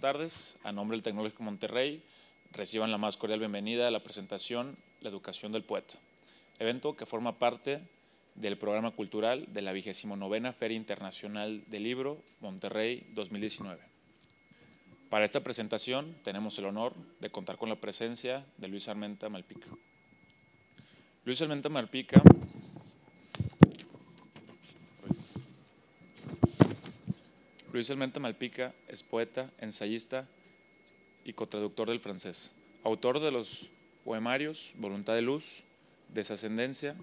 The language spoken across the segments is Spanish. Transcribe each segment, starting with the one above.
tardes. A nombre del Tecnológico Monterrey, reciban la más cordial bienvenida a la presentación La Educación del Poeta, evento que forma parte del programa cultural de la 29 Feria Internacional del Libro Monterrey 2019. Para esta presentación tenemos el honor de contar con la presencia de Luis Armenta Malpica. Luis Armenta Malpica Luis Almenta Malpica es poeta, ensayista y cotraductor del francés, autor de los poemarios Voluntad de Luz, Desascendencia,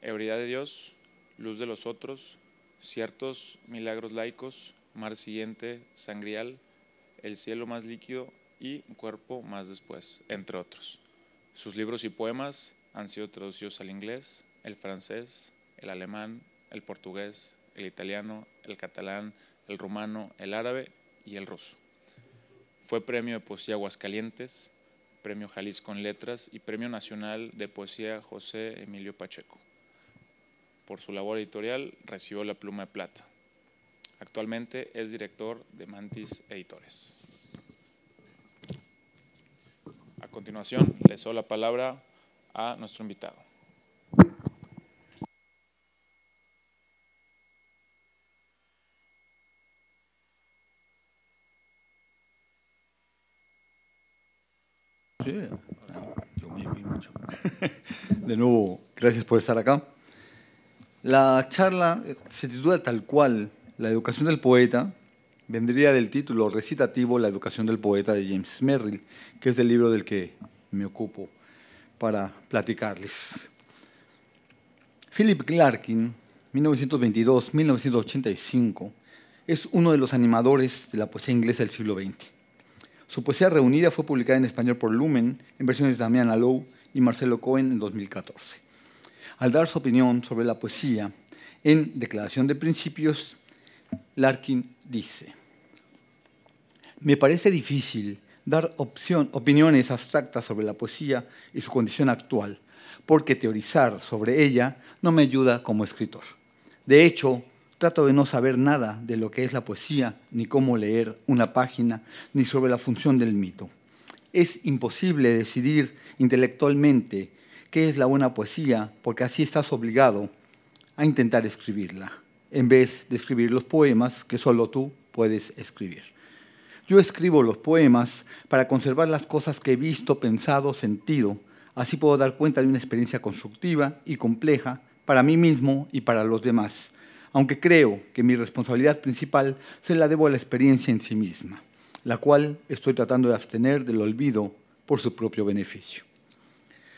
Hebridad de Dios, Luz de los Otros, Ciertos Milagros Laicos, Mar Siguiente, Sangrial, El Cielo Más Líquido y Cuerpo Más Después, entre otros. Sus libros y poemas han sido traducidos al inglés, el francés, el alemán, el portugués, el italiano, el catalán, el rumano, el árabe y el ruso. Fue premio de poesía Aguascalientes, premio Jalisco en Letras y premio nacional de poesía José Emilio Pacheco. Por su labor editorial recibió la pluma de plata. Actualmente es director de Mantis Editores. A continuación, le doy la palabra a nuestro invitado. de nuevo, gracias por estar acá. La charla eh, se titula tal cual, La educación del poeta. Vendría del título recitativo La educación del poeta de James Merrill, que es el libro del que me ocupo para platicarles. Philip Clarkin, 1922-1985, es uno de los animadores de la poesía inglesa del siglo XX. Su poesía reunida fue publicada en español por Lumen, en versiones de Damián Alou y Marcelo Cohen en 2014. Al dar su opinión sobre la poesía, en Declaración de Principios, Larkin dice, me parece difícil dar opiniones abstractas sobre la poesía y su condición actual, porque teorizar sobre ella no me ayuda como escritor. De hecho, trato de no saber nada de lo que es la poesía, ni cómo leer una página, ni sobre la función del mito. Es imposible decidir intelectualmente qué es la buena poesía porque así estás obligado a intentar escribirla, en vez de escribir los poemas que solo tú puedes escribir. Yo escribo los poemas para conservar las cosas que he visto, pensado, sentido. Así puedo dar cuenta de una experiencia constructiva y compleja para mí mismo y para los demás, aunque creo que mi responsabilidad principal se la debo a la experiencia en sí misma la cual estoy tratando de abstener del olvido por su propio beneficio.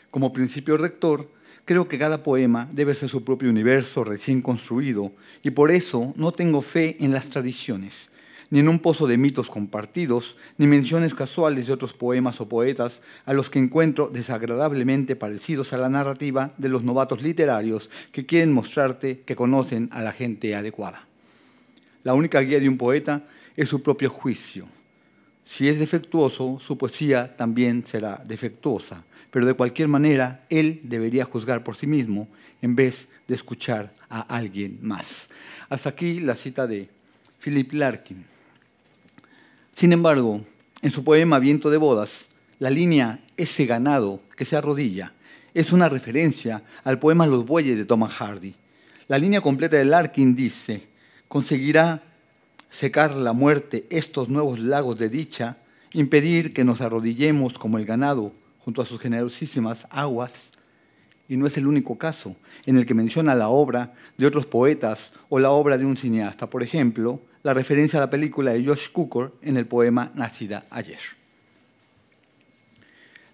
Como principio rector, creo que cada poema debe ser su propio universo recién construido y por eso no tengo fe en las tradiciones, ni en un pozo de mitos compartidos, ni menciones casuales de otros poemas o poetas a los que encuentro desagradablemente parecidos a la narrativa de los novatos literarios que quieren mostrarte que conocen a la gente adecuada. La única guía de un poeta es su propio juicio, si es defectuoso, su poesía también será defectuosa. Pero de cualquier manera, él debería juzgar por sí mismo en vez de escuchar a alguien más. Hasta aquí la cita de Philip Larkin. Sin embargo, en su poema Viento de Bodas, la línea Ese ganado que se arrodilla es una referencia al poema Los bueyes de Thomas Hardy. La línea completa de Larkin dice, conseguirá secar la muerte estos nuevos lagos de dicha, impedir que nos arrodillemos como el ganado junto a sus generosísimas aguas. Y no es el único caso en el que menciona la obra de otros poetas o la obra de un cineasta, por ejemplo, la referencia a la película de Josh Cooker en el poema Nacida ayer.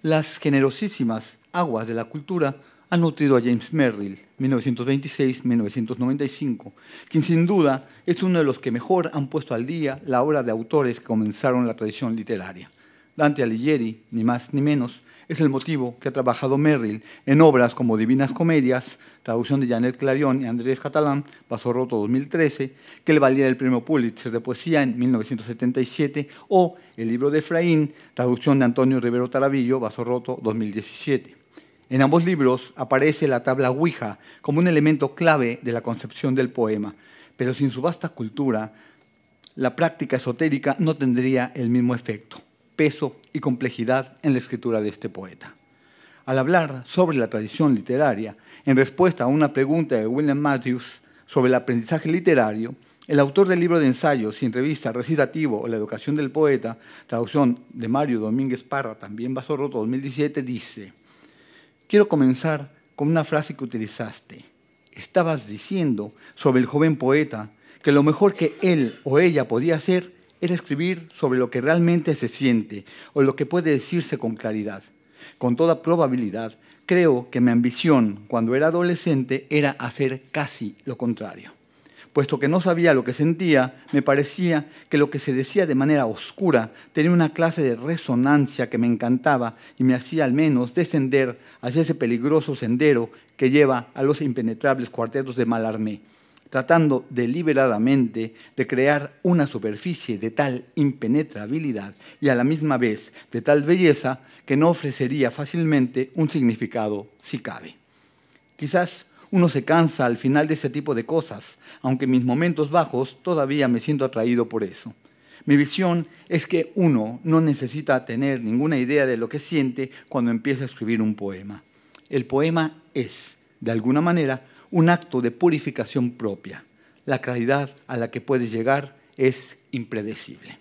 Las generosísimas aguas de la cultura han nutrido a James Merrill, 1926-1995, quien sin duda es uno de los que mejor han puesto al día la obra de autores que comenzaron la tradición literaria. Dante Alighieri, ni más ni menos, es el motivo que ha trabajado Merrill en obras como Divinas Comedias, traducción de Janet Clarion y Andrés Catalán, Roto 2013, que le valiera el premio Pulitzer de poesía en 1977, o El libro de Efraín, traducción de Antonio Rivero Tarabillo, Roto 2017. En ambos libros aparece la tabla Ouija como un elemento clave de la concepción del poema, pero sin su vasta cultura, la práctica esotérica no tendría el mismo efecto, peso y complejidad en la escritura de este poeta. Al hablar sobre la tradición literaria, en respuesta a una pregunta de William Matthews sobre el aprendizaje literario, el autor del libro de ensayos y entrevista recitativo o La educación del poeta, traducción de Mario Domínguez Parra, también Basorroto 2017, dice, Quiero comenzar con una frase que utilizaste. Estabas diciendo sobre el joven poeta que lo mejor que él o ella podía hacer era escribir sobre lo que realmente se siente o lo que puede decirse con claridad. Con toda probabilidad, creo que mi ambición cuando era adolescente era hacer casi lo contrario puesto que no sabía lo que sentía, me parecía que lo que se decía de manera oscura tenía una clase de resonancia que me encantaba y me hacía al menos descender hacia ese peligroso sendero que lleva a los impenetrables cuartetos de Malarmé, tratando deliberadamente de crear una superficie de tal impenetrabilidad y a la misma vez de tal belleza que no ofrecería fácilmente un significado si cabe. Quizás uno se cansa al final de ese tipo de cosas, aunque en mis momentos bajos todavía me siento atraído por eso. Mi visión es que uno no necesita tener ninguna idea de lo que siente cuando empieza a escribir un poema. El poema es, de alguna manera, un acto de purificación propia. La claridad a la que puedes llegar es impredecible.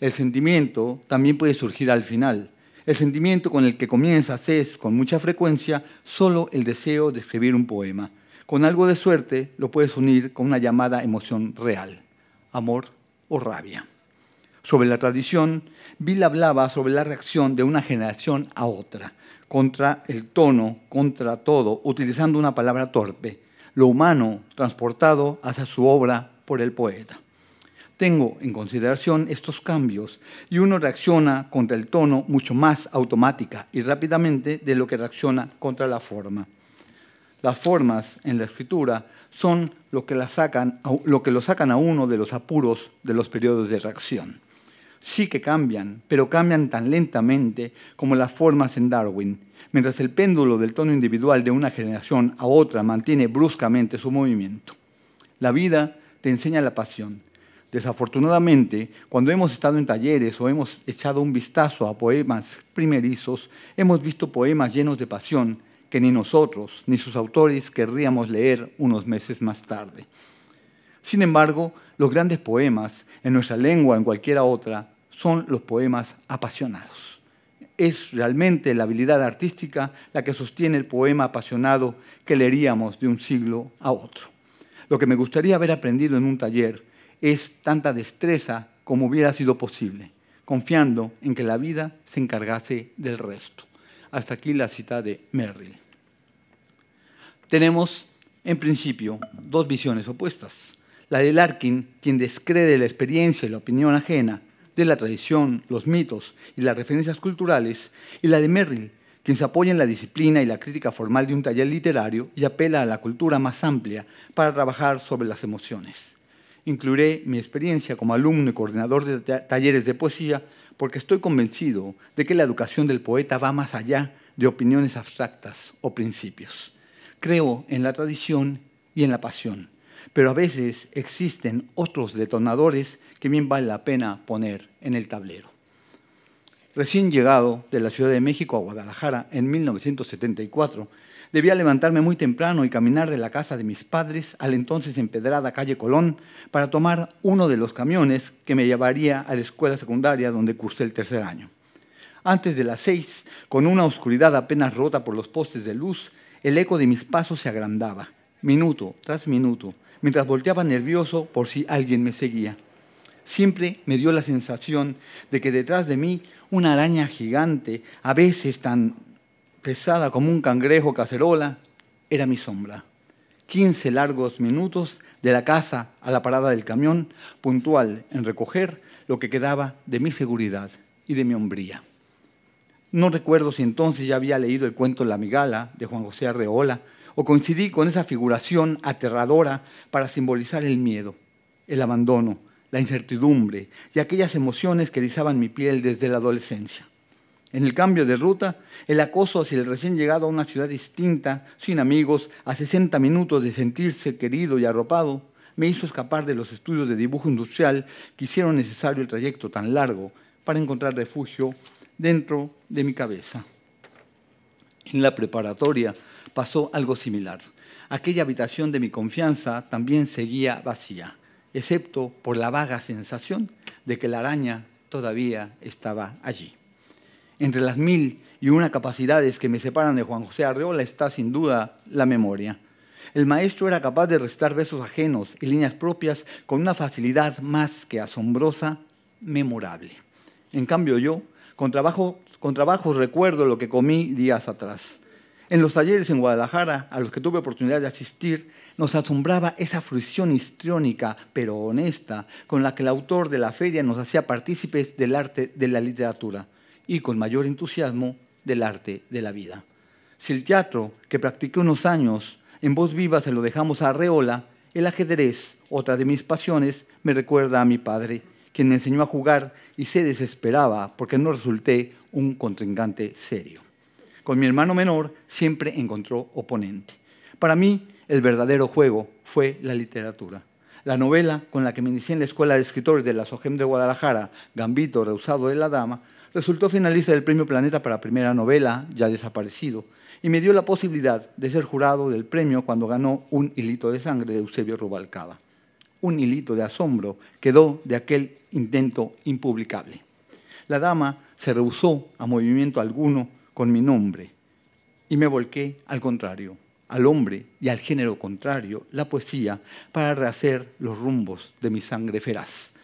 El sentimiento también puede surgir al final, el sentimiento con el que comienzas es, con mucha frecuencia, solo el deseo de escribir un poema. Con algo de suerte lo puedes unir con una llamada emoción real, amor o rabia. Sobre la tradición, Bill hablaba sobre la reacción de una generación a otra, contra el tono, contra todo, utilizando una palabra torpe, lo humano transportado hacia su obra por el poeta tengo en consideración estos cambios y uno reacciona contra el tono mucho más automática y rápidamente de lo que reacciona contra la forma. Las formas en la escritura son lo que, lo sacan a uno de los apuros de los periodos de reacción. Sí que cambian, pero cambian tan lentamente como las formas en Darwin, mientras el péndulo del tono individual de una generación a otra mantiene bruscamente su movimiento. La vida te enseña la pasión, Desafortunadamente, cuando hemos estado en talleres o hemos echado un vistazo a poemas primerizos, hemos visto poemas llenos de pasión que ni nosotros ni sus autores querríamos leer unos meses más tarde. Sin embargo, los grandes poemas, en nuestra lengua o en cualquiera otra, son los poemas apasionados. Es realmente la habilidad artística la que sostiene el poema apasionado que leeríamos de un siglo a otro. Lo que me gustaría haber aprendido en un taller es tanta destreza como hubiera sido posible, confiando en que la vida se encargase del resto. Hasta aquí la cita de Merrill. Tenemos, en principio, dos visiones opuestas. La de Larkin, quien descrede la experiencia y la opinión ajena de la tradición, los mitos y las referencias culturales, y la de Merrill, quien se apoya en la disciplina y la crítica formal de un taller literario y apela a la cultura más amplia para trabajar sobre las emociones incluiré mi experiencia como alumno y coordinador de talleres de poesía porque estoy convencido de que la educación del poeta va más allá de opiniones abstractas o principios. Creo en la tradición y en la pasión, pero a veces existen otros detonadores que bien vale la pena poner en el tablero. Recién llegado de la Ciudad de México a Guadalajara en 1974, Debía levantarme muy temprano y caminar de la casa de mis padres al entonces empedrada calle Colón para tomar uno de los camiones que me llevaría a la escuela secundaria donde cursé el tercer año. Antes de las seis, con una oscuridad apenas rota por los postes de luz, el eco de mis pasos se agrandaba, minuto tras minuto, mientras volteaba nervioso por si alguien me seguía. Siempre me dio la sensación de que detrás de mí una araña gigante, a veces tan pesada como un cangrejo cacerola, era mi sombra. Quince largos minutos de la casa a la parada del camión, puntual en recoger lo que quedaba de mi seguridad y de mi hombría. No recuerdo si entonces ya había leído el cuento La Migala de Juan José Arreola o coincidí con esa figuración aterradora para simbolizar el miedo, el abandono, la incertidumbre y aquellas emociones que erizaban mi piel desde la adolescencia. En el cambio de ruta, el acoso hacia el recién llegado a una ciudad distinta, sin amigos, a 60 minutos de sentirse querido y arropado, me hizo escapar de los estudios de dibujo industrial que hicieron necesario el trayecto tan largo para encontrar refugio dentro de mi cabeza. En la preparatoria pasó algo similar. Aquella habitación de mi confianza también seguía vacía, excepto por la vaga sensación de que la araña todavía estaba allí. Entre las mil y una capacidades que me separan de Juan José Arreola está sin duda la memoria. El maestro era capaz de restar besos ajenos y líneas propias con una facilidad más que asombrosa, memorable. En cambio yo, con trabajo, con trabajo recuerdo lo que comí días atrás. En los talleres en Guadalajara, a los que tuve oportunidad de asistir, nos asombraba esa fruición histriónica, pero honesta, con la que el autor de la feria nos hacía partícipes del arte de la literatura y con mayor entusiasmo del arte de la vida. Si el teatro, que practiqué unos años, en voz viva se lo dejamos a Arreola, el ajedrez, otra de mis pasiones, me recuerda a mi padre, quien me enseñó a jugar y se desesperaba porque no resulté un contrincante serio. Con mi hermano menor siempre encontró oponente. Para mí, el verdadero juego fue la literatura. La novela con la que me inicié en la Escuela de Escritores de la SOGEM de Guadalajara, Gambito Reusado de la Dama, resultó finalista del Premio Planeta para primera novela, ya desaparecido, y me dio la posibilidad de ser jurado del premio cuando ganó Un hilito de sangre de Eusebio Rubalcaba. Un hilito de asombro quedó de aquel intento impublicable. La dama se rehusó a movimiento alguno con mi nombre y me volqué al contrario, al hombre y al género contrario, la poesía, para rehacer los rumbos de mi sangre feraz.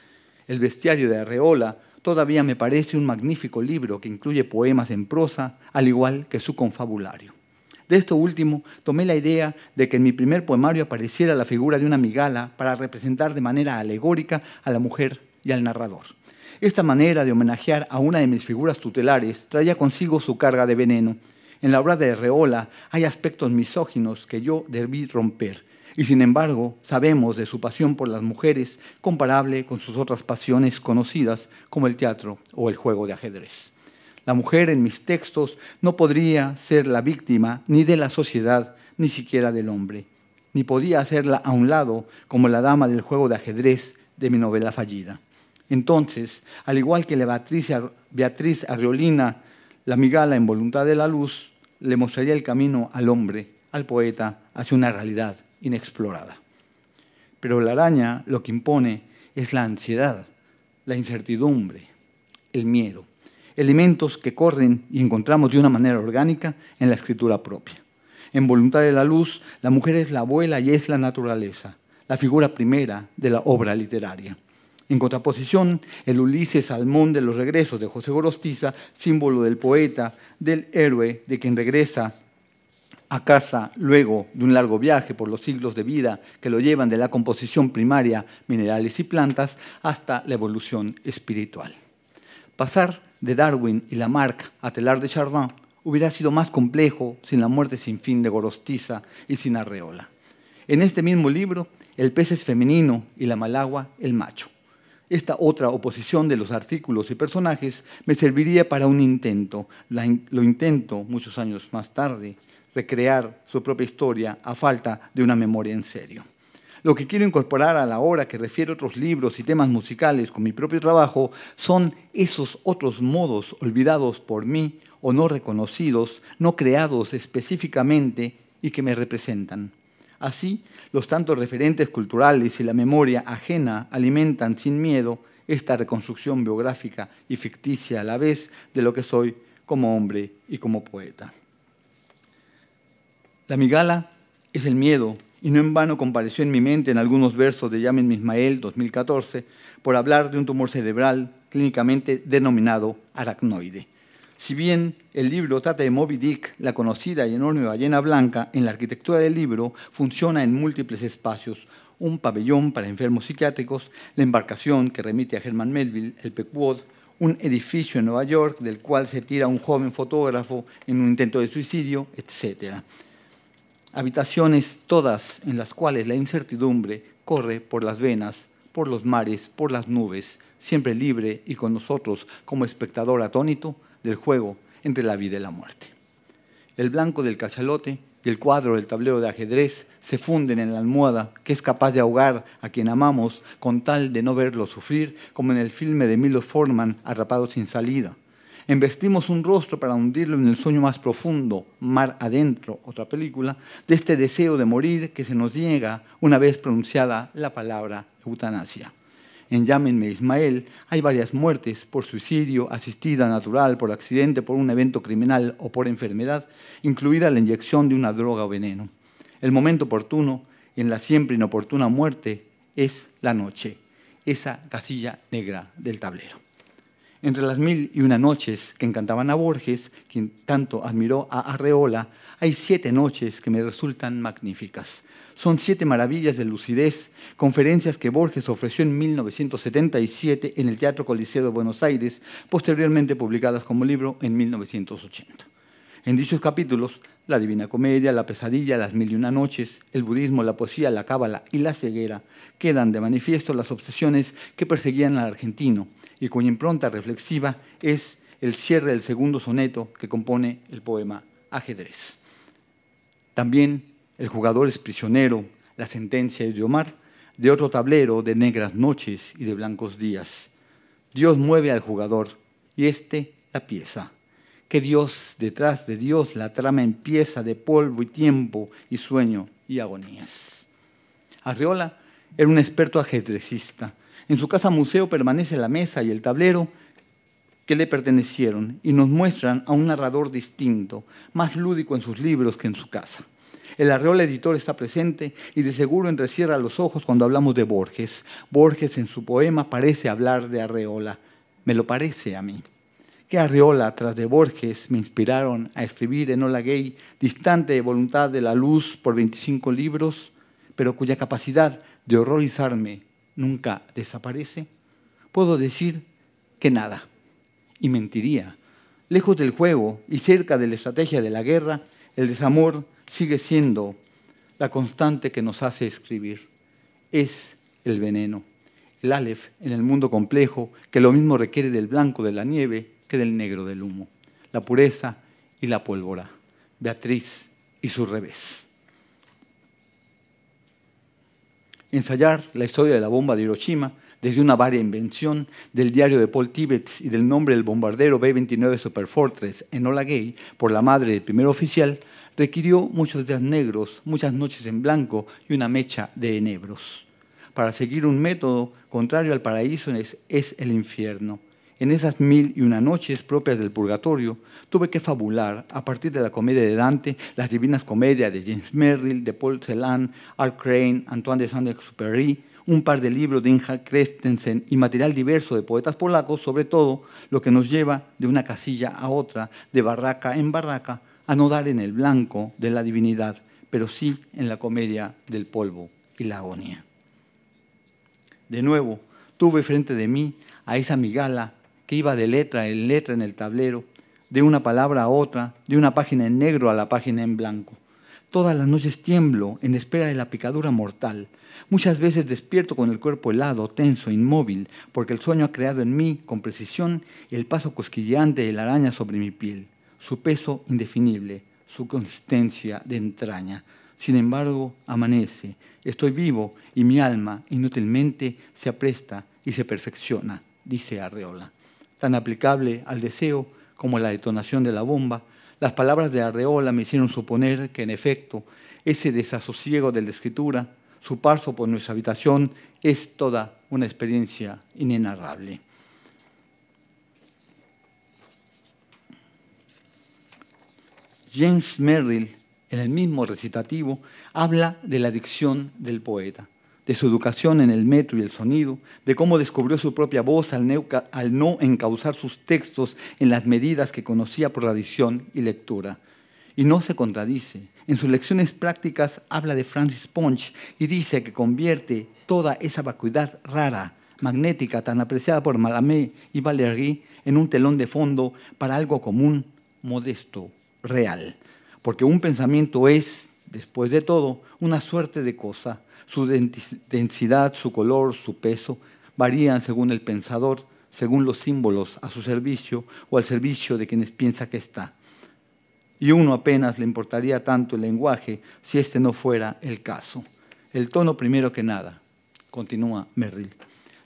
El bestiario de Arreola Todavía me parece un magnífico libro que incluye poemas en prosa, al igual que su confabulario. De esto último, tomé la idea de que en mi primer poemario apareciera la figura de una migala para representar de manera alegórica a la mujer y al narrador. Esta manera de homenajear a una de mis figuras tutelares traía consigo su carga de veneno. En la obra de Reola hay aspectos misóginos que yo debí romper, y sin embargo sabemos de su pasión por las mujeres comparable con sus otras pasiones conocidas como el teatro o el juego de ajedrez. La mujer en mis textos no podría ser la víctima ni de la sociedad, ni siquiera del hombre, ni podía hacerla a un lado como la dama del juego de ajedrez de mi novela fallida. Entonces, al igual que la Beatriz, Beatriz Arriolina, la migala en voluntad de la luz, le mostraría el camino al hombre, al poeta, hacia una realidad inexplorada. Pero la araña lo que impone es la ansiedad, la incertidumbre, el miedo, elementos que corren y encontramos de una manera orgánica en la escritura propia. En Voluntad de la Luz, la mujer es la abuela y es la naturaleza, la figura primera de la obra literaria. En contraposición, el Ulises Salmón de los Regresos de José Gorostiza, símbolo del poeta, del héroe de quien regresa a casa luego de un largo viaje por los siglos de vida que lo llevan de la composición primaria, minerales y plantas, hasta la evolución espiritual. Pasar de Darwin y Lamarck a Telar de Chardin hubiera sido más complejo sin la muerte sin fin de Gorostiza y sin Arreola. En este mismo libro, el pez es femenino y la malagua el macho. Esta otra oposición de los artículos y personajes me serviría para un intento. lo intento muchos años más tarde recrear su propia historia a falta de una memoria en serio. Lo que quiero incorporar a la hora que refiero otros libros y temas musicales con mi propio trabajo son esos otros modos olvidados por mí o no reconocidos, no creados específicamente y que me representan. Así, los tantos referentes culturales y la memoria ajena alimentan sin miedo esta reconstrucción biográfica y ficticia a la vez de lo que soy como hombre y como poeta. La migala es el miedo, y no en vano compareció en mi mente en algunos versos de Yamen Mismael 2014 por hablar de un tumor cerebral clínicamente denominado aracnoide. Si bien el libro trata de Moby Dick, la conocida y enorme ballena blanca, en la arquitectura del libro funciona en múltiples espacios. Un pabellón para enfermos psiquiátricos, la embarcación que remite a Herman Melville, el Pequod, un edificio en Nueva York del cual se tira un joven fotógrafo en un intento de suicidio, etc habitaciones todas en las cuales la incertidumbre corre por las venas, por los mares, por las nubes, siempre libre y con nosotros como espectador atónito del juego entre la vida y la muerte. El blanco del cachalote y el cuadro del tablero de ajedrez se funden en la almohada que es capaz de ahogar a quien amamos con tal de no verlo sufrir como en el filme de Milo Forman, Atrapado sin salida Investimos un rostro para hundirlo en el sueño más profundo, Mar Adentro, otra película, de este deseo de morir que se nos llega una vez pronunciada la palabra eutanasia. En Llámenme Ismael hay varias muertes por suicidio, asistida natural, por accidente, por un evento criminal o por enfermedad, incluida la inyección de una droga o veneno. El momento oportuno en la siempre inoportuna muerte es la noche, esa casilla negra del tablero. Entre las mil y una noches que encantaban a Borges, quien tanto admiró a Arreola, hay siete noches que me resultan magníficas. Son siete maravillas de lucidez, conferencias que Borges ofreció en 1977 en el Teatro Coliseo de Buenos Aires, posteriormente publicadas como libro en 1980. En dichos capítulos, la Divina Comedia, la Pesadilla, las Mil y Una Noches, el budismo, la poesía, la cábala y la ceguera, quedan de manifiesto las obsesiones que perseguían al argentino y cuya impronta reflexiva es el cierre del segundo soneto que compone el poema Ajedrez. También El jugador es prisionero, La sentencia es de Omar, de otro tablero de negras noches y de blancos días. Dios mueve al jugador y éste la pieza. Que Dios detrás de Dios la trama empieza de polvo y tiempo y sueño y agonías. Arriola era un experto ajedrecista en su casa museo permanece la mesa y el tablero que le pertenecieron y nos muestran a un narrador distinto, más lúdico en sus libros que en su casa. El arreola editor está presente y de seguro entrecierra los ojos cuando hablamos de Borges. Borges en su poema parece hablar de arreola. Me lo parece a mí. ¿Qué arreola tras de Borges me inspiraron a escribir Enola Gay, distante de voluntad de la luz por 25 libros, pero cuya capacidad de horrorizarme nunca desaparece, puedo decir que nada. Y mentiría. Lejos del juego y cerca de la estrategia de la guerra, el desamor sigue siendo la constante que nos hace escribir. Es el veneno. El Aleph en el mundo complejo que lo mismo requiere del blanco de la nieve que del negro del humo. La pureza y la pólvora. Beatriz y su revés. ensayar la historia de la bomba de Hiroshima desde una varia invención del diario de Paul Tibbets y del nombre del bombardero B-29 Superfortress en Ola por la madre del primer oficial, requirió muchos días negros, muchas noches en blanco y una mecha de enebros. Para seguir un método contrario al paraíso es el infierno en esas mil y una noches propias del purgatorio, tuve que fabular a partir de la comedia de Dante, las divinas comedias de James Merrill, de Paul Celan, Art Crane, Antoine de Saint-Exupéry, un par de libros de Inge Christensen y material diverso de poetas polacos, sobre todo lo que nos lleva de una casilla a otra, de barraca en barraca, a no dar en el blanco de la divinidad, pero sí en la comedia del polvo y la agonía. De nuevo, tuve frente de mí a esa migala que iba de letra en letra en el tablero, de una palabra a otra, de una página en negro a la página en blanco. Todas las noches tiemblo en espera de la picadura mortal. Muchas veces despierto con el cuerpo helado, tenso, inmóvil, porque el sueño ha creado en mí, con precisión, el paso cosquilleante de la araña sobre mi piel, su peso indefinible, su consistencia de entraña. Sin embargo, amanece, estoy vivo y mi alma inútilmente se apresta y se perfecciona, dice Arreola tan aplicable al deseo como la detonación de la bomba, las palabras de Arreola me hicieron suponer que, en efecto, ese desasosiego de la escritura, su paso por nuestra habitación, es toda una experiencia inenarrable. James Merrill, en el mismo recitativo, habla de la dicción del poeta de su educación en el metro y el sonido, de cómo descubrió su propia voz al, no encauzar sus textos en las medidas que conocía por la edición y lectura. Y no se contradice. En sus lecciones prácticas habla de Francis Ponch y dice que convierte toda esa vacuidad rara, magnética, tan apreciada por Malamé y Valéry, en un telón de fondo para algo común, modesto, real. Porque un pensamiento es, después de todo, una suerte de cosa su densidad, su color, su peso varían según el pensador, según los símbolos a su servicio o al servicio de quienes piensa que está. Y uno apenas le importaría tanto el lenguaje si este no fuera el caso. El tono primero que nada, continúa Merrill.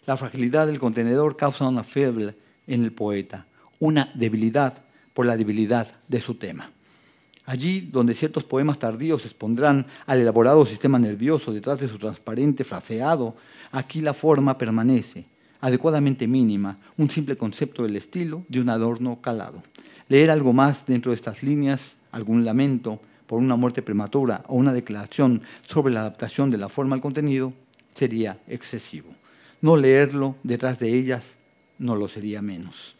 La fragilidad del contenedor causa una febre en el poeta, una debilidad por la debilidad de su tema. Allí donde ciertos poemas tardíos expondrán al elaborado sistema nervioso detrás de su transparente fraseado, aquí la forma permanece, adecuadamente mínima, un simple concepto del estilo de un adorno calado. Leer algo más dentro de estas líneas, algún lamento por una muerte prematura o una declaración sobre la adaptación de la forma al contenido, sería excesivo. No leerlo detrás de ellas no lo sería menos.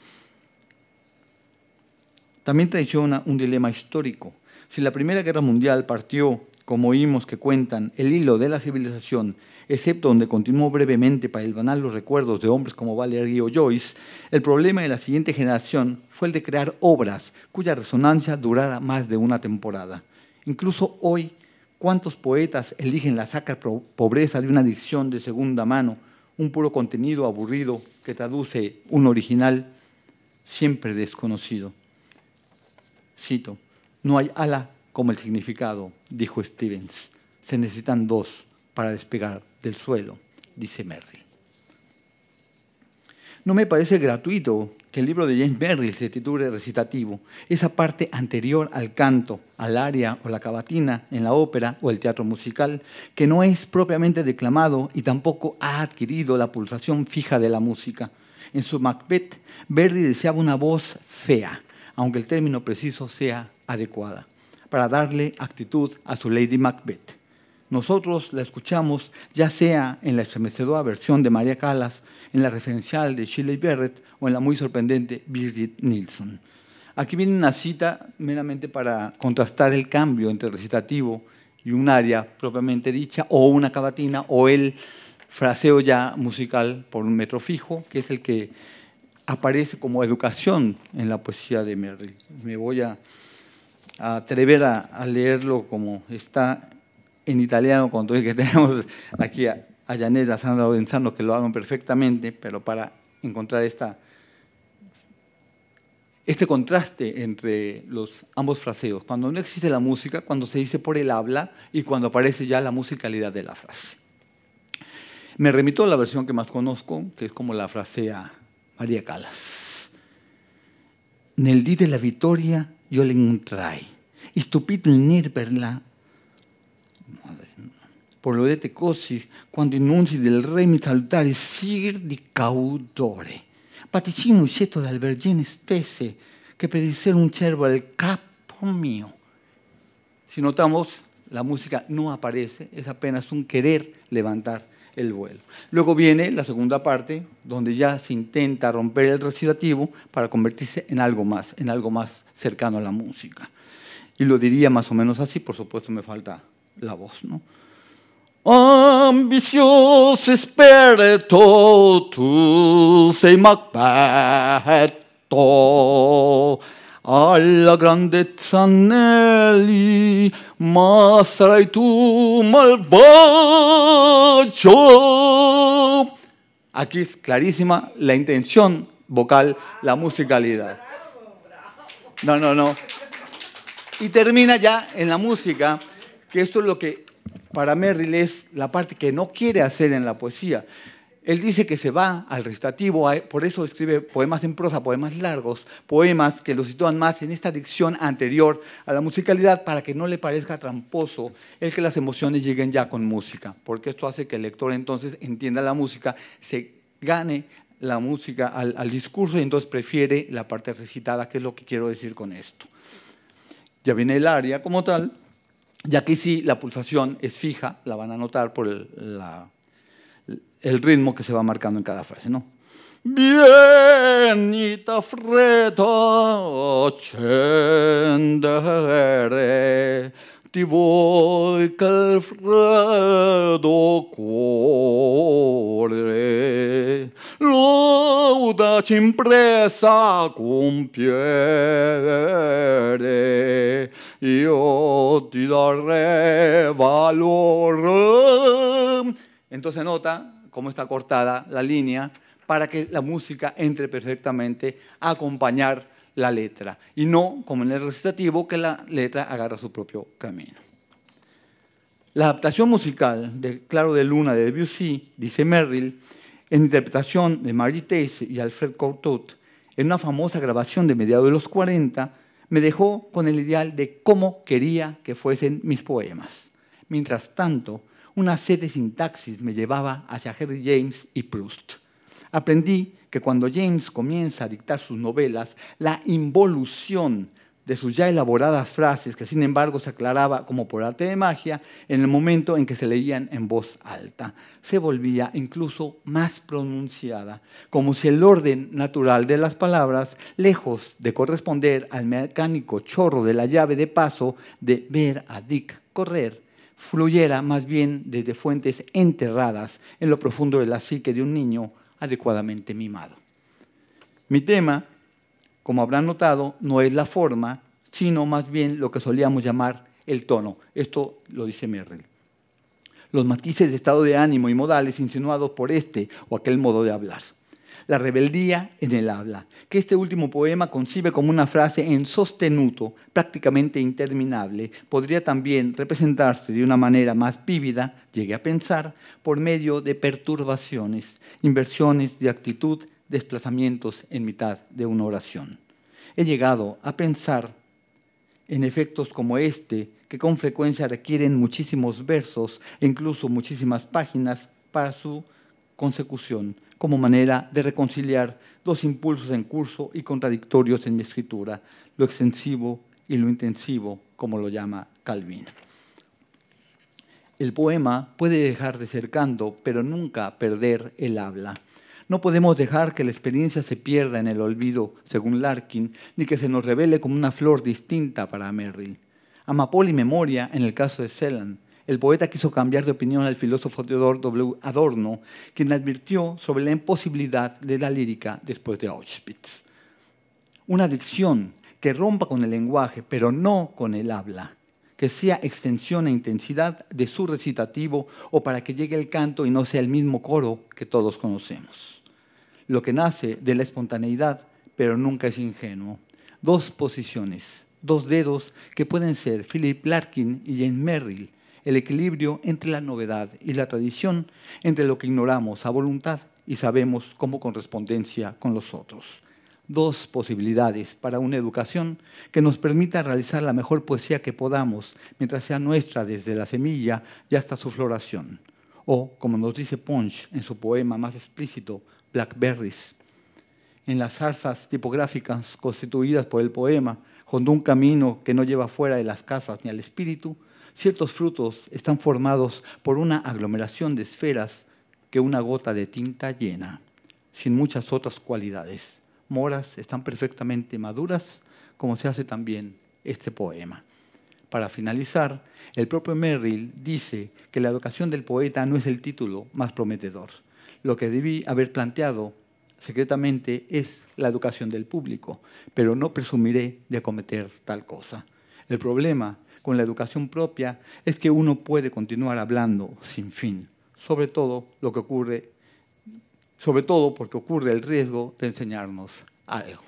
También traiciona un dilema histórico si la Primera Guerra Mundial partió, como oímos que cuentan, el hilo de la civilización, excepto donde continuó brevemente para banal los recuerdos de hombres como Valerio o Joyce, el problema de la siguiente generación fue el de crear obras cuya resonancia durara más de una temporada. Incluso hoy, ¿cuántos poetas eligen la sacra pobreza de una dicción de segunda mano, un puro contenido aburrido que traduce un original siempre desconocido? Cito, no hay ala como el significado, dijo Stevens. Se necesitan dos para despegar del suelo, dice Merrill. No me parece gratuito que el libro de James Merrill se titule recitativo. Esa parte anterior al canto, al aria o la cavatina en la ópera o el teatro musical, que no es propiamente declamado y tampoco ha adquirido la pulsación fija de la música. En su Macbeth, Verdi deseaba una voz fea, aunque el término preciso sea adecuada, para darle actitud a su Lady Macbeth. Nosotros la escuchamos ya sea en la estremecedora versión de María Calas, en la referencial de Shirley Barrett o en la muy sorprendente Birgit Nilsson. Aquí viene una cita meramente para contrastar el cambio entre recitativo y un área propiamente dicha, o una cavatina, o el fraseo ya musical por un metro fijo, que es el que aparece como educación en la poesía de Merrill. Me voy a, atrever a, leerlo como está en italiano, cuando todo que tenemos aquí a, a Janeta, Sandra, que lo hablan perfectamente, pero para encontrar esta, este contraste entre los ambos fraseos, cuando no existe la música, cuando se dice por el habla y cuando aparece ya la musicalidad de la frase. Me remito a la versión que más conozco, que es como la frasea, María Calas. Nel de la vittoria yo la encontré. y stupito nel verla. Madre, por lo de te quando cuando nunzi del rey mi salutare, sir de caudore. Paticino de dal vergine spese que predicero un cervo al capo mío. Si notamos, la música no aparece, es apenas un querer levantar el vuelo. Luego viene la segunda parte, donde ya se intenta romper el recitativo para convertirse en algo más, en algo más cercano a la música. Y lo diría más o menos así, por supuesto me falta la voz, ¿no? Ambicioso esperto, tu sei la grandezza anelli, ma sarai tu malvagio. Aquí es clarísima la intención vocal, la musicalidad. No, no, no. Y termina ya en la música, que esto es lo que para Merrill es la parte que no quiere hacer en la poesía. Él dice que se va al recitativo, por eso escribe poemas en prosa, poemas largos, poemas que lo sitúan más en esta dicción anterior a la musicalidad para que no le parezca tramposo el que las emociones lleguen ya con música, porque esto hace que el lector entonces entienda la música, se gane la música al, discurso y entonces prefiere la parte recitada, que es lo que quiero decir con esto. Ya viene el área como tal, ya que sí la pulsación es fija, la van a notar por la el ritmo que se va marcando en cada frase, ¿no? Bienita freta scendere, ti voy el il freddo chimpresa, laudaci in presa yo io ti daré valor. Entonces nota cómo está cortada la línea, para que la música entre perfectamente a acompañar la letra. Y no, como en el recitativo, que la letra agarra su propio camino. La adaptación musical de Claro de Luna de Debussy, dice Merrill, en interpretación de Margie Tace y Alfred Cortot, en una famosa grabación de mediados de los 40, me dejó con el ideal de cómo quería que fuesen mis poemas. Mientras tanto, una sed de sintaxis me llevaba hacia Henry James y Proust. Aprendí que cuando James comienza a dictar sus novelas, la involución de sus ya elaboradas frases, que sin embargo se aclaraba como por arte de magia, en el momento en que se leían en voz alta, se volvía incluso más pronunciada, como si el orden natural de las palabras, lejos de corresponder al mecánico chorro de la llave de paso de ver a Dick correr, fluyera más bien desde fuentes enterradas en lo profundo de la psique de un niño adecuadamente mimado. Mi tema, como habrán notado, no es la forma, sino más bien lo que solíamos llamar el tono. Esto lo dice Merrill. Los matices de estado de ánimo y modales insinuados por este o aquel modo de hablar la rebeldía en el habla, que este último poema concibe como una frase en sostenuto, prácticamente interminable, podría también representarse de una manera más vívida, llegue a pensar, por medio de perturbaciones, inversiones de actitud, desplazamientos en mitad de una oración. He llegado a pensar en efectos como este, que con frecuencia requieren muchísimos versos e incluso muchísimas páginas para su consecución, como manera de reconciliar dos impulsos en curso y contradictorios en mi escritura, lo extensivo y lo intensivo, como lo llama Calvin. El poema puede dejar de ser canto, pero nunca perder el habla. No podemos dejar que la experiencia se pierda en el olvido, según Larkin, ni que se nos revele como una flor distinta para Merrill. Amapola y memoria en el caso de Celan, el poeta quiso cambiar de opinión al filósofo Theodor W. Adorno, quien advirtió sobre la imposibilidad de la lírica después de Auschwitz. Una dicción que rompa con el lenguaje, pero no con el habla, que sea extensión e intensidad de su recitativo o para que llegue el canto y no sea el mismo coro que todos conocemos. Lo que nace de la espontaneidad, pero nunca es ingenuo. Dos posiciones, dos dedos que pueden ser Philip Larkin y Jane Merrill, el equilibrio entre la novedad y la tradición, entre lo que ignoramos a voluntad y sabemos como correspondencia con los otros. Dos posibilidades para una educación que nos permita realizar la mejor poesía que podamos mientras sea nuestra desde la semilla y hasta su floración. O, como nos dice Punch en su poema más explícito, Blackberries, en las zarzas tipográficas constituidas por el poema, junto a un camino que no lleva fuera de las casas ni al espíritu, Ciertos frutos están formados por una aglomeración de esferas que una gota de tinta llena, sin muchas otras cualidades. Moras están perfectamente maduras, como se hace también este poema. Para finalizar, el propio Merrill dice que la educación del poeta no es el título más prometedor. Lo que debí haber planteado secretamente es la educación del público, pero no presumiré de acometer tal cosa. El problema con la educación propia, es que uno puede continuar hablando sin fin, sobre todo lo que ocurre, sobre todo porque ocurre el riesgo de enseñarnos algo.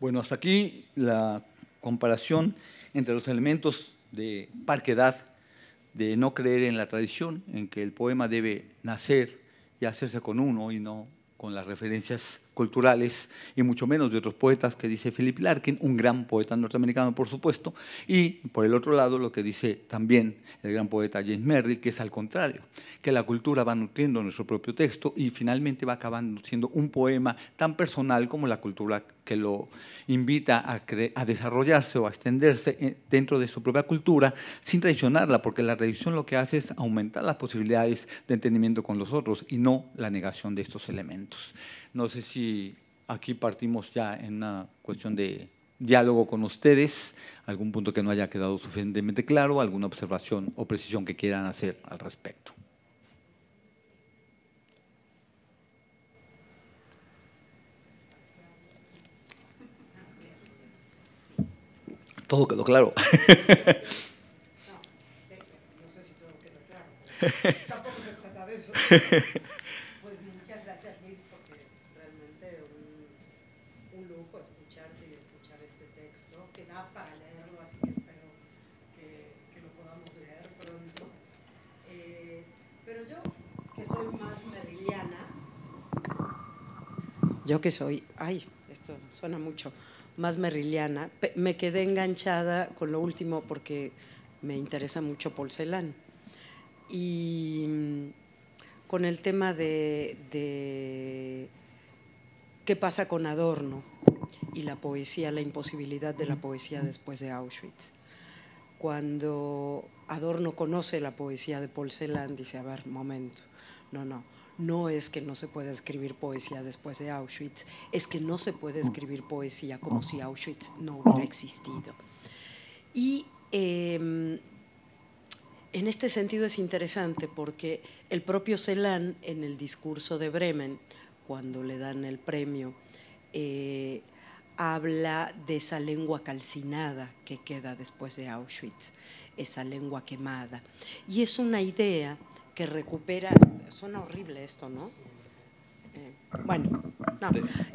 Bueno, hasta aquí la comparación entre los elementos de parquedad de no creer en la tradición, en que el poema debe nacer y hacerse con uno y no con las referencias culturales y mucho menos de otros poetas que dice Philip Larkin, un gran poeta norteamericano por supuesto, y por el otro lado lo que dice también el gran poeta James Merrill, que es al contrario, que la cultura va nutriendo nuestro propio texto y finalmente va acabando siendo un poema tan personal como la cultura que lo invita a, desarrollarse o a extenderse eh, dentro de su propia cultura sin traicionarla, porque la traición lo que hace es aumentar las posibilidades de entendimiento con los otros y no la negación de estos elementos. No sé si aquí partimos ya en una cuestión de diálogo con ustedes, algún punto que no haya quedado suficientemente claro, alguna observación o precisión que quieran hacer al respecto. Todo quedó claro. Tampoco de eso. yo que soy, ay, esto suena mucho, más merriliana, me quedé enganchada con lo último porque me interesa mucho Celan. Y mm, con el tema de, qué pasa con Adorno y la poesía, la imposibilidad de la poesía después de Auschwitz. Cuando Adorno conoce la poesía de Paul dice, a ver, momento, no, no, no es que no se pueda escribir poesía después de Auschwitz, es que no se puede mm. escribir poesía como mm. si Auschwitz no mm. hubiera existido. Y em, en este sentido es interesante porque el propio Celan, en el discurso de Bremen, cuando le dan el premio, eh, habla de esa lengua calcinada que queda después de Auschwitz, esa lengua quemada. Y es una idea que recupera suena horrible esto, ¿no? Eh, bueno,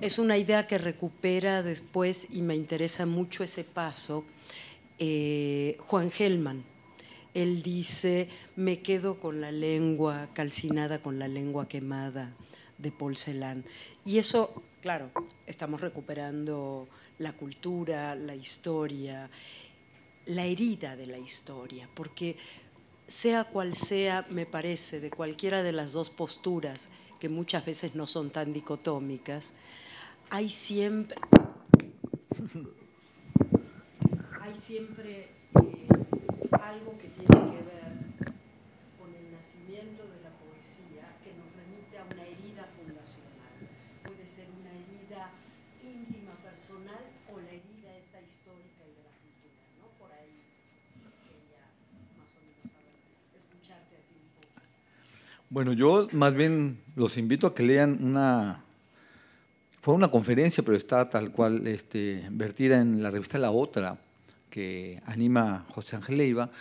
es una idea que recupera después y me interesa mucho ese paso. Eh, Juan Gelman, él dice, me quedo con la lengua calcinada, con la lengua quemada de Paul Y eso, claro, estamos recuperando la cultura, la historia, la herida de la historia, porque sea cual sea, me parece, de cualquiera de las dos posturas, que muchas veces no son tan dicotómicas, hay siempre, eh, algo que tiene que ver con el nacimiento de la poesía que nos remite a una herida fundacional. Puede ser una herida íntima, personal o la Bueno, yo más bien los invito a que lean una... Fue una conferencia, pero está tal cual este, vertida en la revista La Otra, que anima José Ángel Leiva.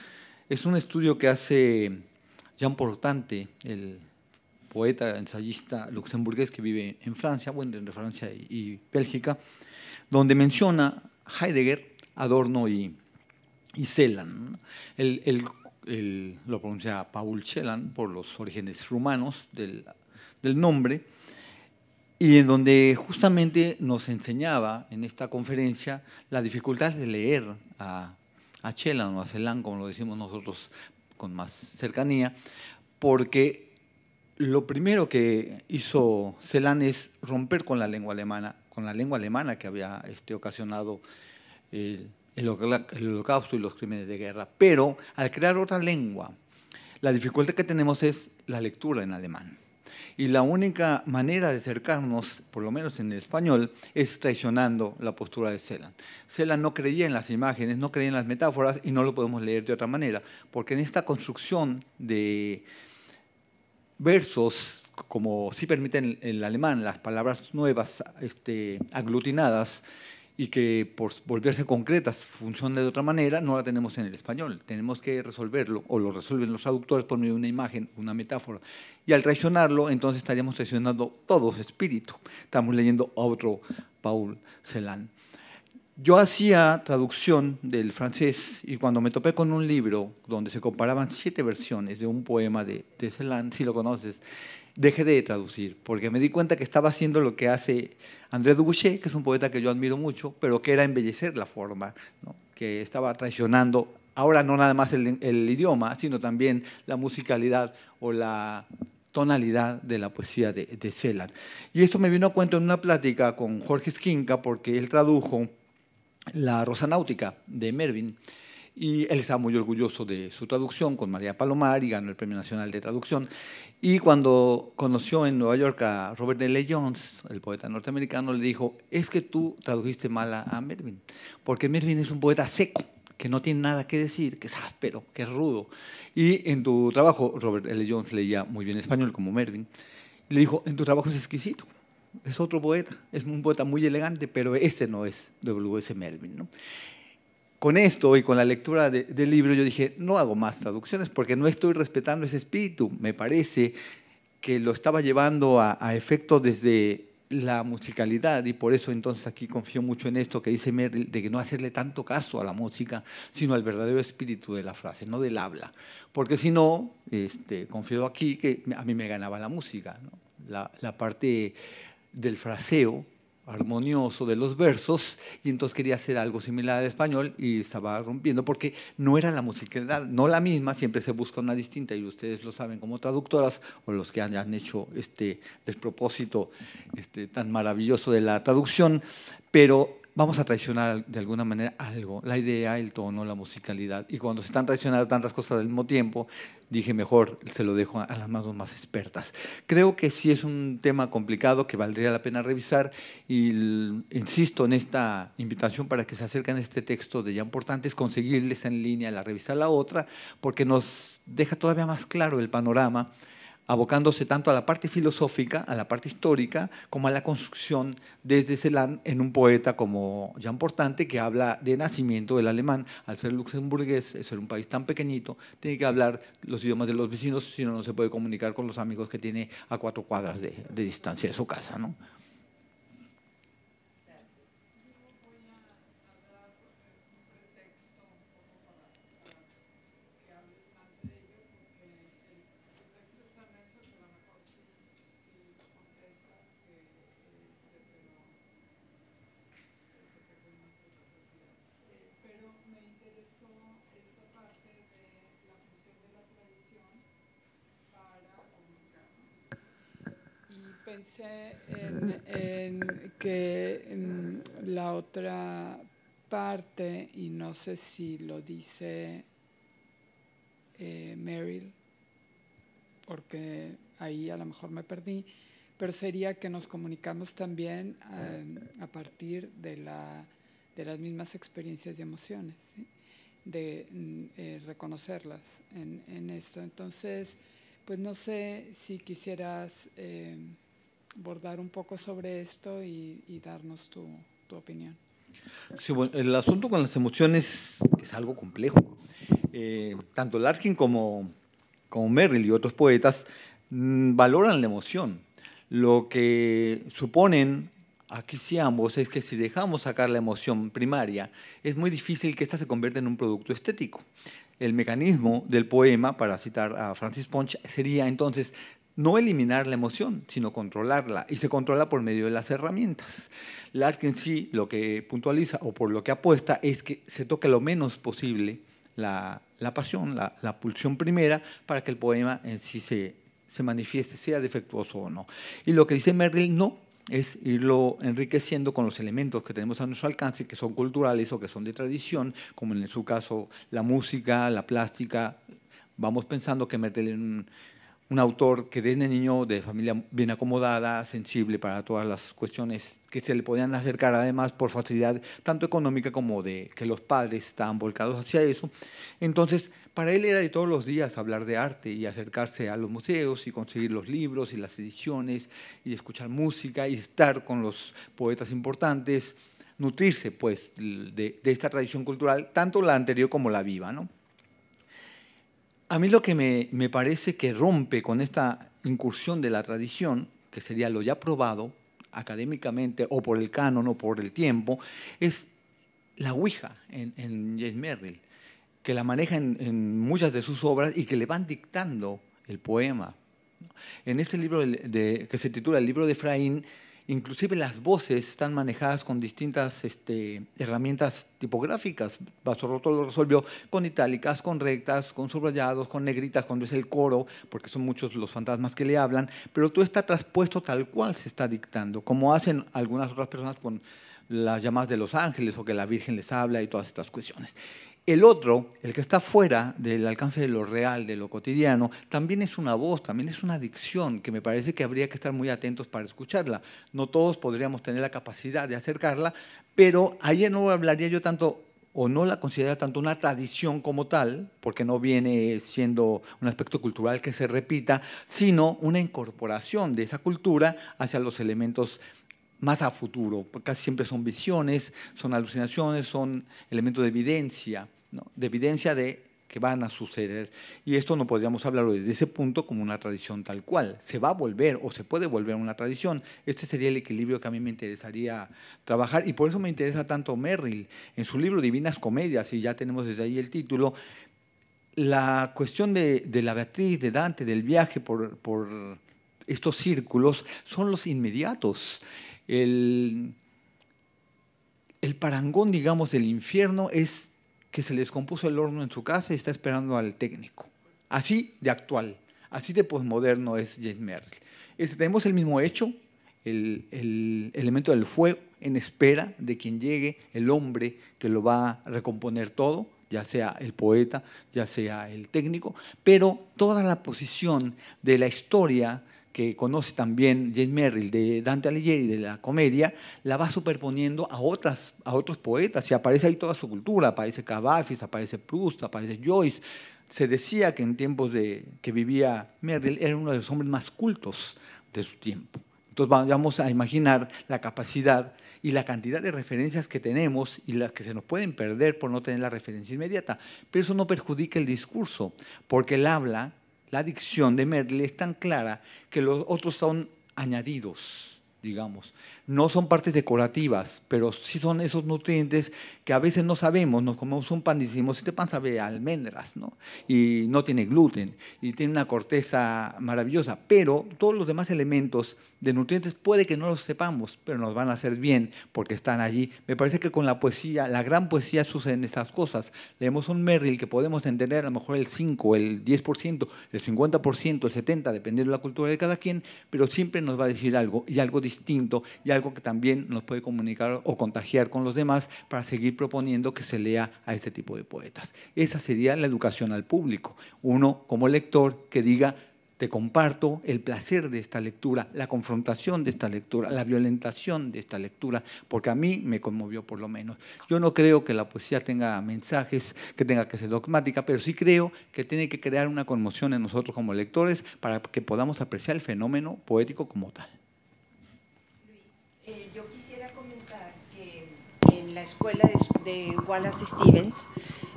Es un estudio que hace ya Portante, el poeta, ensayista luxemburgués que vive en Francia, bueno, entre Francia y, Bélgica, donde menciona Heidegger, Adorno y, y el lo pronuncia Paul Celan por los orígenes rumanos del, nombre, y en donde justamente nos enseñaba en esta conferencia la dificultad de leer a, Chelan o a Celan, como lo decimos nosotros con más cercanía, porque lo primero que hizo Celan es romper con la lengua alemana, con la lengua alemana que había este, ocasionado el el holocausto y los crímenes de guerra. Pero al crear otra lengua, la dificultad que tenemos es la lectura en alemán. Y la única manera de acercarnos, por lo menos en el español, es traicionando la postura de Celan. Celan no creía en las imágenes, no creía en las metáforas y no lo podemos leer de otra manera, porque en esta construcción de versos, como sí permiten el alemán, las palabras nuevas este, aglutinadas, y que por volverse concretas funciona de otra manera, no la tenemos en el español. Tenemos que resolverlo, o lo resuelven los traductores por medio de una imagen, una metáfora. Y al traicionarlo, entonces estaríamos traicionando todo su espíritu. Estamos leyendo a otro Paul Celan. Yo hacía traducción del francés y cuando me topé con un libro donde se comparaban siete versiones de un poema de, de Celan, si lo conoces, dejé de traducir, porque me di cuenta que estaba haciendo lo que hace André Dubuchet, que es un poeta que yo admiro mucho, pero que era embellecer la forma, que estaba traicionando ahora no nada más el, idioma, sino también la musicalidad o la tonalidad de la poesía de, de Celan. Y esto me vino a cuenta en una plática con Jorge Esquinca, porque él tradujo La Rosa Náutica de Mervyn. Y él estaba muy orgulloso de su traducción con María Palomar y ganó el Premio Nacional de Traducción. Y cuando conoció en Nueva York a Robert L. Jones, el poeta norteamericano, le dijo, es que tú tradujiste mal a, Mervyn, porque Mervyn es un poeta seco, que no tiene nada que decir, que es áspero, que es rudo. Y en tu trabajo, Robert L. Jones leía muy bien español como Mervyn, le dijo, en tu trabajo es exquisito, es otro poeta, es un poeta muy elegante, pero este no es W.S. Mervyn. ¿no? con esto y con la lectura del libro yo dije, no hago más traducciones porque no estoy respetando ese espíritu. Me parece que lo estaba llevando a, efecto desde la musicalidad y por eso entonces aquí confío mucho en esto que dice de que no hacerle tanto caso a la música, sino al verdadero espíritu de la frase, no del habla. Porque si no, este, confío aquí que a mí me ganaba la música, la parte del fraseo armonioso de los versos y entonces quería hacer algo similar al español y estaba rompiendo porque no era la musicalidad, no la misma, siempre se busca una distinta y ustedes lo saben como traductoras o los que han, hecho este despropósito este, tan maravilloso de la traducción, pero vamos a traicionar de alguna manera algo, la idea, el tono, la musicalidad. Y cuando se están traicionando tantas cosas al mismo tiempo, dije mejor se lo dejo a, las manos más expertas. Creo que sí es un tema complicado que valdría la pena revisar y insisto en esta invitación para que se acerquen a este texto de ya es conseguirles en línea la revista la otra, porque nos deja todavía más claro el panorama abocándose tanto a la parte filosófica, a la parte histórica, como a la construcción desde Celan en un poeta como Jean Portante, que habla de nacimiento del alemán. Al ser luxemburgués, ser un país tan pequeñito, tiene que hablar los idiomas de los vecinos, si no, no se puede comunicar con los amigos que tiene a cuatro cuadras de, de distancia de su casa. ¿no? pensé en, que la otra parte, y no sé si lo dice eh, Meryl, porque ahí a lo mejor me perdí, pero sería que nos comunicamos también eh, a, partir de, la, de, las mismas experiencias y emociones, de mm, eh, reconocerlas en, en, esto. Entonces, pues no sé si quisieras... Eh, abordar un poco sobre esto y, darnos tu, tu opinión. Sí, el asunto con las emociones es algo complejo. Eh, tanto Larkin como, como Merrill y otros poetas mm, valoran la emoción. Lo que suponen aquí si ambos es que si dejamos sacar la emoción primaria, es muy difícil que ésta se convierta en un producto estético. El mecanismo del poema, para citar a Francis Ponch, sería entonces no eliminar la emoción, sino controlarla. Y se controla por medio de las herramientas. Larkin sí lo que puntualiza o por lo que apuesta es que se toque lo menos posible la, pasión, la, pulsión primera, para que el poema en sí se, manifieste, sea defectuoso o no. Y lo que dice Merrill, no, es irlo enriqueciendo con los elementos que tenemos a nuestro alcance, que son culturales o que son de tradición, como en su caso la música, la plástica. Vamos pensando que Merrill en un un autor que desde niño, de familia bien acomodada, sensible para todas las cuestiones que se le podían acercar, además por facilidad tanto económica como de que los padres estaban volcados hacia eso. Entonces, para él era de todos los días hablar de arte y acercarse a los museos y conseguir los libros y las ediciones y escuchar música y estar con los poetas importantes, nutrirse pues de, de esta tradición cultural, tanto la anterior como la viva, ¿no? A mí lo que me, parece que rompe con esta incursión de la tradición, que sería lo ya probado académicamente o por el canon o por el tiempo, es la Ouija en, James Merrill, que la maneja en, muchas de sus obras y que le van dictando el poema. En este libro que se titula El libro de Efraín, Inclusive las voces están manejadas con distintas este, herramientas tipográficas. Basorroto lo resolvió con itálicas, con rectas, con subrayados, con negritas cuando es el coro, porque son muchos los fantasmas que le hablan, pero tú está traspuesto tal cual se está dictando, como hacen algunas otras personas con las llamadas de los ángeles o que la Virgen les habla y todas estas cuestiones. El otro, el que está fuera del alcance de lo real, de lo cotidiano, también es una voz, también es una adicción que me parece que habría que estar muy atentos para escucharla. No todos podríamos tener la capacidad de acercarla, pero ayer no hablaría yo tanto o no la considera tanto una tradición como tal, porque no viene siendo un aspecto cultural que se repita, sino una incorporación de esa cultura hacia los elementos más a futuro, porque casi siempre son visiones, son alucinaciones, son elementos de evidencia, de evidencia de que van a suceder. Y esto no podríamos hablarlo desde ese punto como una tradición tal cual. Se va a volver o se puede volver una tradición. Este sería el equilibrio que a mí me interesaría trabajar y por eso me interesa tanto Merrill. En su libro Divinas Comedias, y ya tenemos desde ahí el título, la cuestión de, la Beatriz, de Dante, del viaje por, por estos círculos son los inmediatos el, el parangón, digamos, del infierno es que se les compuso el horno en su casa y está esperando al técnico. Así de actual, así de posmoderno es James Merrill. Este, tenemos el mismo hecho, el, el, elemento del fuego en espera de quien llegue el hombre que lo va a recomponer todo, ya sea el poeta, ya sea el técnico, pero toda la posición de la historia que conoce también James Merrill de Dante Alighieri, de la comedia, la va superponiendo a, otras, a otros poetas y aparece ahí toda su cultura, aparece Cavafis, aparece Proust, aparece Joyce. Se decía que en tiempos de, que vivía Merrill era uno de los hombres más cultos de su tiempo. Entonces vamos a imaginar la capacidad y la cantidad de referencias que tenemos y las que se nos pueden perder por no tener la referencia inmediata. Pero eso no perjudica el discurso, porque el habla la dicción de Merle es tan clara que los otros son añadidos, digamos no son partes decorativas, pero sí son esos nutrientes que a veces no sabemos, nos comemos un pan y decimos, este pan sabe almendras, ¿no? Y no tiene gluten, y tiene una corteza maravillosa, pero todos los demás elementos de nutrientes puede que no los sepamos, pero nos van a hacer bien porque están allí. Me parece que con la poesía, la gran poesía suceden estas cosas. Leemos un Merrill que podemos entender a lo mejor el 5, el 10%, el 50%, el 70%, dependiendo de la cultura de cada quien, pero siempre nos va a decir algo y algo distinto y algo que también nos puede comunicar o contagiar con los demás para seguir proponiendo que se lea a este tipo de poetas. Esa sería la educación al público. Uno como lector que diga, te comparto el placer de esta lectura, la confrontación de esta lectura, la violentación de esta lectura, porque a mí me conmovió por lo menos. Yo no creo que la poesía tenga mensajes, que tenga que ser dogmática, pero sí creo que tiene que crear una conmoción en nosotros como lectores para que podamos apreciar el fenómeno poético como tal. la escuela de, Wallace Stevens,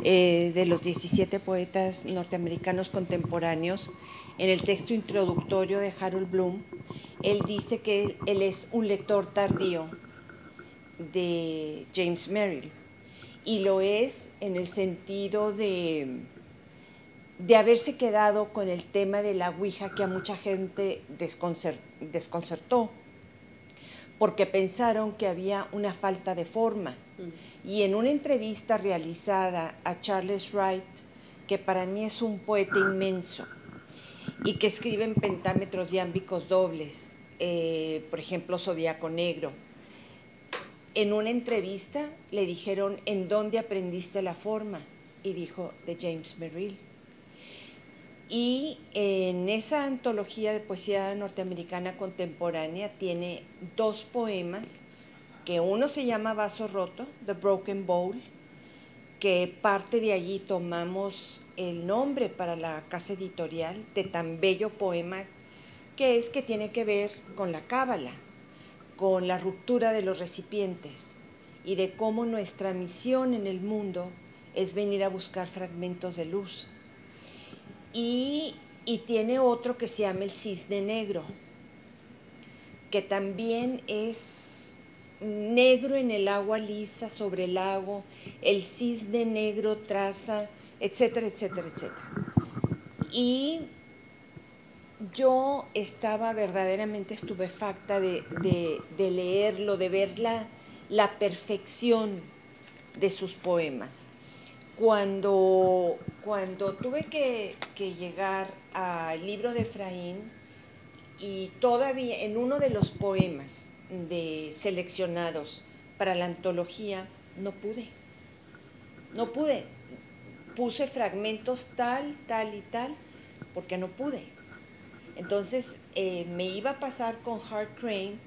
eh, de los 17 poetas norteamericanos contemporáneos, en el texto introductorio de Harold Bloom, él dice que él es un lector tardío de James Merrill, y lo es en el sentido de, de haberse quedado con el tema de la Ouija que a mucha gente desconcertó, porque pensaron que había una falta de forma y en una entrevista realizada a Charles Wright, que para mí es un poeta inmenso y que escribe en pentámetros diámbicos dobles, eh, por ejemplo, Zodíaco Negro, en una entrevista le dijeron, ¿en dónde aprendiste la forma? Y dijo, de James Merrill. Y en esa antología de poesía norteamericana contemporánea tiene dos poemas que uno se llama vaso roto, The Broken Bowl, que parte de allí tomamos el nombre para la casa editorial de tan bello poema que es que tiene que ver con la cábala, con la ruptura de los recipientes y de cómo nuestra misión en el mundo es venir a buscar fragmentos de luz. Y, y tiene otro que se llama el cisne negro, que también es negro en el agua lisa sobre el lago, el cisne negro traza, etcétera, etcétera, etcétera. Y yo estaba verdaderamente estupefacta de, leerlo, de ver la, perfección de sus poemas. Cuando, cuando tuve que, que llegar al libro de Efraín, y todavía en uno de los poemas de seleccionados para la antología, no pude. No pude. Puse fragmentos tal, tal y tal, porque no pude. Entonces eh, me iba a pasar con Hart Crane,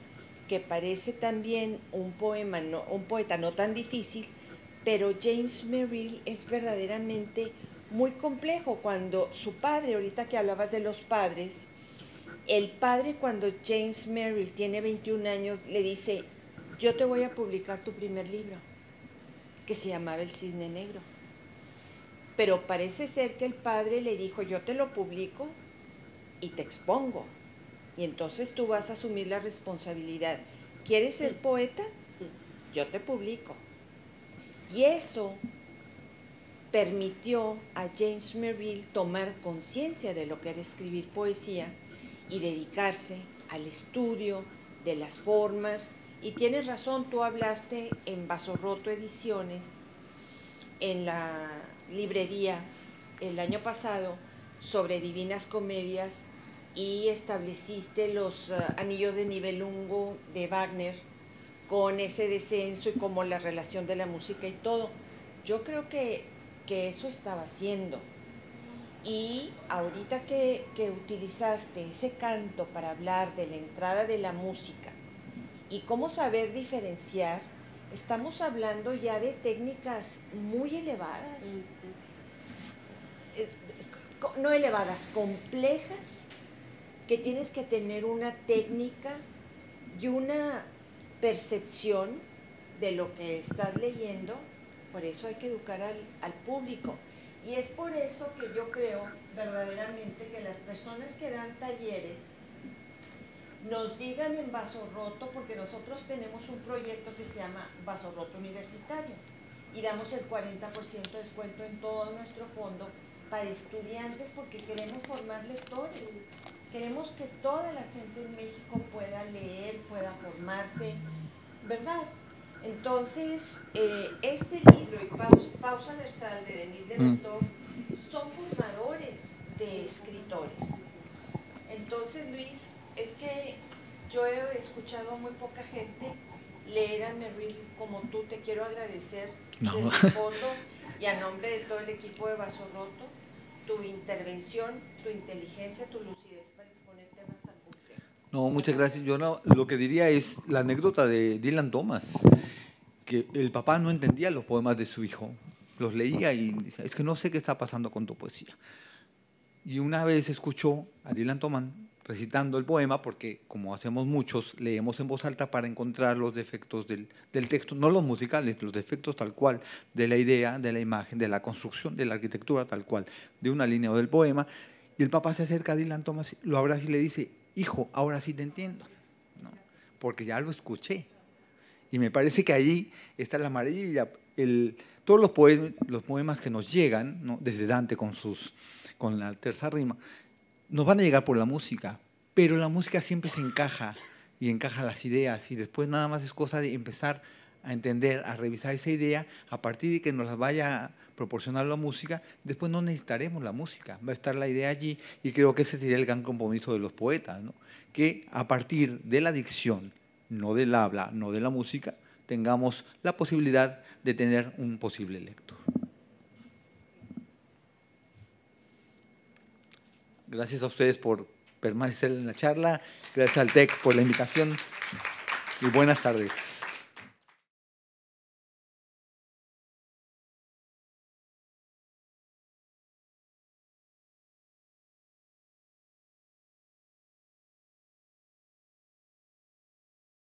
que parece también un, poema, no, un poeta no tan difícil, pero James Merrill es verdaderamente muy complejo cuando su padre, ahorita que hablabas de los padres, el padre cuando James Merrill tiene 21 años le dice, yo te voy a publicar tu primer libro, que se llamaba El Cisne Negro. Pero parece ser que el padre le dijo, yo te lo publico y te expongo. Y entonces tú vas a asumir la responsabilidad. ¿Quieres ser poeta? Yo te publico. Y eso permitió a James Merrill tomar conciencia de lo que era escribir poesía y dedicarse al estudio de las formas. Y tienes razón, tú hablaste en Vaso Roto Ediciones, en la librería el año pasado, sobre divinas comedias y estableciste los eh, anillos de nivel nivelungo de Wagner con ese descenso y como la relación de la música y todo. Yo creo que, que eso estaba haciendo y ahorita que, utilizaste ese canto para hablar de la entrada de la música y cómo saber diferenciar, estamos hablando ya de técnicas muy elevadas. Eh, no elevadas, complejas, que tienes que tener una técnica y una percepción de lo que estás leyendo. Por eso hay que educar al, al público. Y es por eso que yo creo verdaderamente que las personas que dan talleres nos digan en vaso roto, porque nosotros tenemos un proyecto que se llama vaso roto universitario y damos el 40% de descuento en todo nuestro fondo para estudiantes porque queremos formar lectores. Queremos que toda la gente en México pueda leer, pueda formarse, ¿verdad? Entonces, eh, este libro y Pausa, Versal de Denis de mm. son formadores de escritores. Entonces, Luis, es que yo he escuchado a muy poca gente leer a Merrill como tú. Te quiero agradecer de fondo y a nombre de todo el equipo de Vaso Roto tu intervención, tu inteligencia, tu lucidez no, muchas gracias. Yo no, lo que diría es la anécdota de Dylan Thomas, que el papá no entendía los poemas de su hijo, los leía y dice es que no sé qué está pasando con tu poesía. Y una vez escuchó a Dylan Thomas recitando el poema, porque como hacemos muchos, leemos en voz alta para encontrar los defectos del, del, texto, no los musicales, los defectos tal cual, de la idea, de la imagen, de la construcción, de la arquitectura tal cual, de una línea o del poema. Y el papá se acerca a Dylan Thomas, lo abraza y le dice, hijo, ahora sí te entiendo, porque ya lo escuché. Y me parece que allí está la maravilla. El, todos los poemas, los poemas que nos llegan, desde Dante con, sus, con la tercera rima, nos van a llegar por la música, pero la música siempre se encaja y encaja las ideas y después nada más es cosa de empezar a entender, a revisar esa idea a partir de que nos la vaya proporcionar la música, después no necesitaremos la música, va a estar la idea allí y creo que ese sería el gran compromiso de los poetas, ¿no? que a partir de la dicción, no del habla, no de la música, tengamos la posibilidad de tener un posible lector. Gracias a ustedes por permanecer en la charla, gracias al TEC por la invitación y buenas tardes.